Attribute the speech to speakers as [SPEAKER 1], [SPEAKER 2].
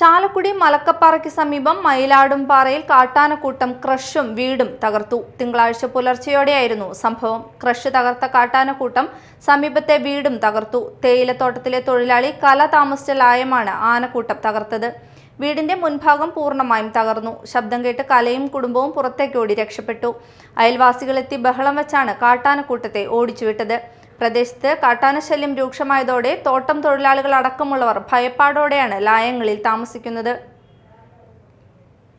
[SPEAKER 1] ചാലക്കുടി മലക്കപ്പാറയ്ക്ക് സമീപം മയിലാടുംപാറയിൽ കാട്ടാനക്കൂട്ടം ക്രഷും വീടും തകർത്തു തിങ്കളാഴ്ച പുലർച്ചെയോടെയായിരുന്നു സംഭവം ക്രഷ് തകർത്ത കാട്ടാനക്കൂട്ടം സമീപത്തെ വീടും തകർത്തു തേയിലത്തോട്ടത്തിലെ തൊഴിലാളി കല താമസിച്ച ലായമാണ് ആനക്കൂട്ടം തകർത്തത് വീടിന്റെ മുൻഭാഗം പൂർണ്ണമായും തകർന്നു ശബ്ദം കേട്ട് കലയും കുടുംബവും പുറത്തേക്കോടി രക്ഷപ്പെട്ടു അയൽവാസികളെത്തി ബഹളം വെച്ചാണ് കാട്ടാനക്കൂട്ടത്തെ ഓടിച്ചുവിട്ടത് പ്രദേശത്ത് കാട്ടാനശല്യം രൂക്ഷമായതോടെ തോട്ടം തൊഴിലാളികൾ അടക്കമുള്ളവർ ഭയപ്പാടോടെയാണ് ലായങ്ങളിൽ താമസിക്കുന്നത്